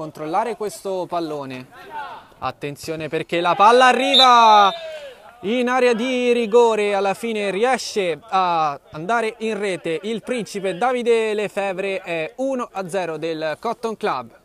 controllare questo pallone. Attenzione perché la palla arriva in area di rigore, alla fine riesce a andare in rete il principe Davide Lefebvre, è 1-0 del Cotton Club.